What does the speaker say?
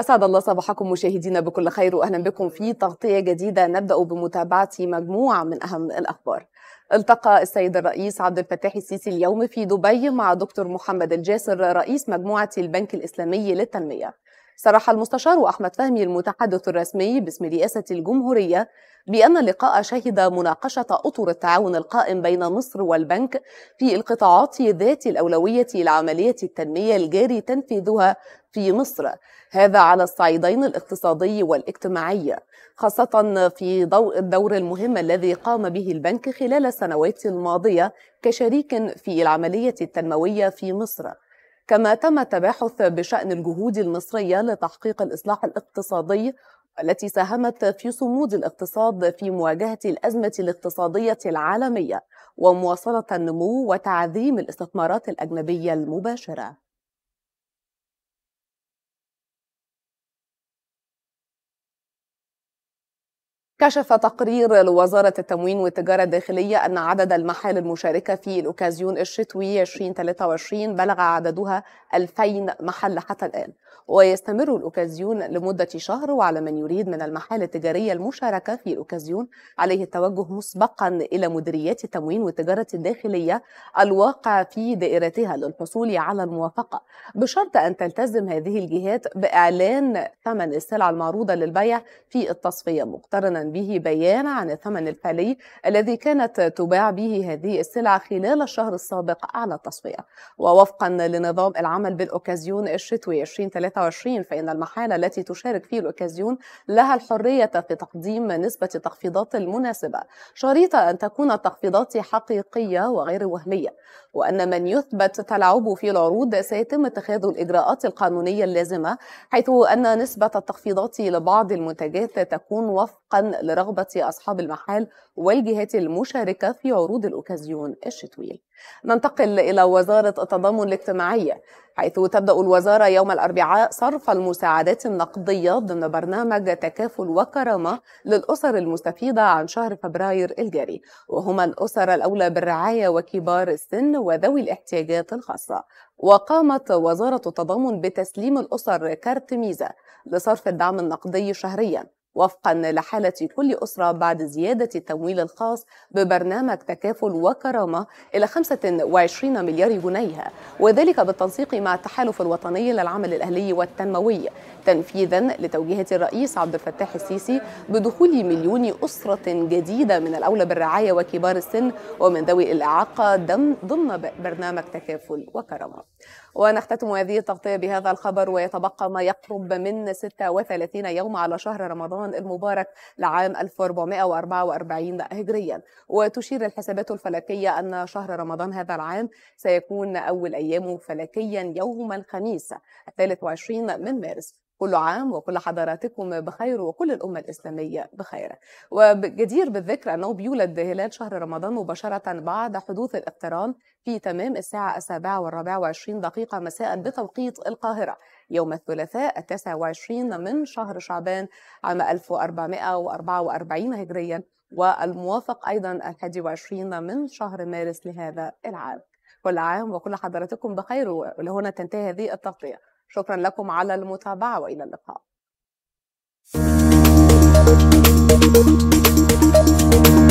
أسعد الله صباحكم مشاهدينا بكل خير وأهلا بكم في تغطية جديدة نبدأ بمتابعة مجموعة من أهم الأخبار التقى السيد الرئيس عبد الفتاح السيسي اليوم في دبي مع دكتور محمد الجاسر رئيس مجموعة البنك الإسلامي للتنمية صرح المستشار أحمد فهمي المتحدث الرسمي باسم رئاسة الجمهورية بأن اللقاء شهد مناقشة أطر التعاون القائم بين مصر والبنك في القطاعات ذات الأولوية لعملية التنمية الجاري تنفيذها في مصر هذا على الصعيدين الاقتصادي والاجتماعي خاصة في ضوء الدور المهم الذي قام به البنك خلال السنوات الماضية كشريك في العملية التنموية في مصر كما تم التباحث بشأن الجهود المصرية لتحقيق الإصلاح الاقتصادي التي ساهمت في صمود الاقتصاد في مواجهة الأزمة الاقتصادية العالمية ومواصلة النمو وتعذيم الاستثمارات الأجنبية المباشرة كشف تقرير لوزارة التموين والتجارة الداخلية أن عدد المحال المشاركة في الأوكازيون الشتوي 2023 بلغ عددها 2000 محل حتى الآن ويستمر الأوكازيون لمدة شهر وعلى من يريد من المحال التجارية المشاركة في الأوكازيون عليه التوجه مسبقا إلى مديريات التموين والتجارة الداخلية الواقع في دائرتها للحصول على الموافقة بشرط أن تلتزم هذه الجهات بإعلان ثمن السلع المعروضة للبيع في التصفية مقترنا به بيان عن الثمن الفعلي الذي كانت تباع به هذه السلع خلال الشهر السابق على التصفية ووفقا لنظام العمل بالأوكازيون الشتوي 2023 فإن المحال التي تشارك في الأوكازيون لها الحرية في تقديم نسبة تخفيضات المناسبة شريطة أن تكون التخفيضات حقيقية وغير وهمية وأن من يثبت تلاعبه في العروض سيتم اتخاذ الإجراءات القانونية اللازمة حيث أن نسبة التخفيضات لبعض المنتجات تكون وفقا لرغبة أصحاب المحال والجهات المشاركة في عروض الأوكازيون الشتوية ننتقل إلى وزارة التضامن الاجتماعي حيث تبدأ الوزارة يوم الأربعاء صرف المساعدات النقدية ضمن برنامج تكافل وكرامة للأسر المستفيدة عن شهر فبراير الجاري وهما الأسر الأولى بالرعاية وكبار السن وذوي الاحتياجات الخاصة وقامت وزارة التضامن بتسليم الأسر كارت ميزة لصرف الدعم النقدي شهريا وفقا لحالة كل أسرة بعد زيادة التمويل الخاص ببرنامج تكافل وكرامة إلى 25 مليار جنيه وذلك بالتنسيق مع التحالف الوطني للعمل الأهلي والتنموي تنفيذا لتوجيهة الرئيس عبد الفتاح السيسي بدخول مليون أسرة جديدة من الأولى بالرعاية وكبار السن ومن ذوي الإعاقة ضمن برنامج تكافل وكرامة ونختتم هذه التغطية بهذا الخبر ويتبقى ما يقرب من 36 يوم على شهر رمضان رمضان المبارك لعام 1444 هجريا وتشير الحسابات الفلكية أن شهر رمضان هذا العام سيكون أول أيامه فلكيا يوم الخميس الثالث 21 من مارس كل عام وكل حضراتكم بخير وكل الأمة الإسلامية بخير وجدير بالذكر أنه بيولد هلال شهر رمضان مباشرة بعد حدوث الاقتران في تمام الساعة السابعة والرابعة وعشرين دقيقة مساء بتوقيت القاهرة يوم الثلاثاء التاسع وعشرين من شهر شعبان عام 1444 هجريا والموافق أيضا الحادي وعشرين من شهر مارس لهذا العام كل عام وكل حضراتكم بخير ولهنا تنتهي هذه التغطية شكرا لكم على المتابعة وإلى اللقاء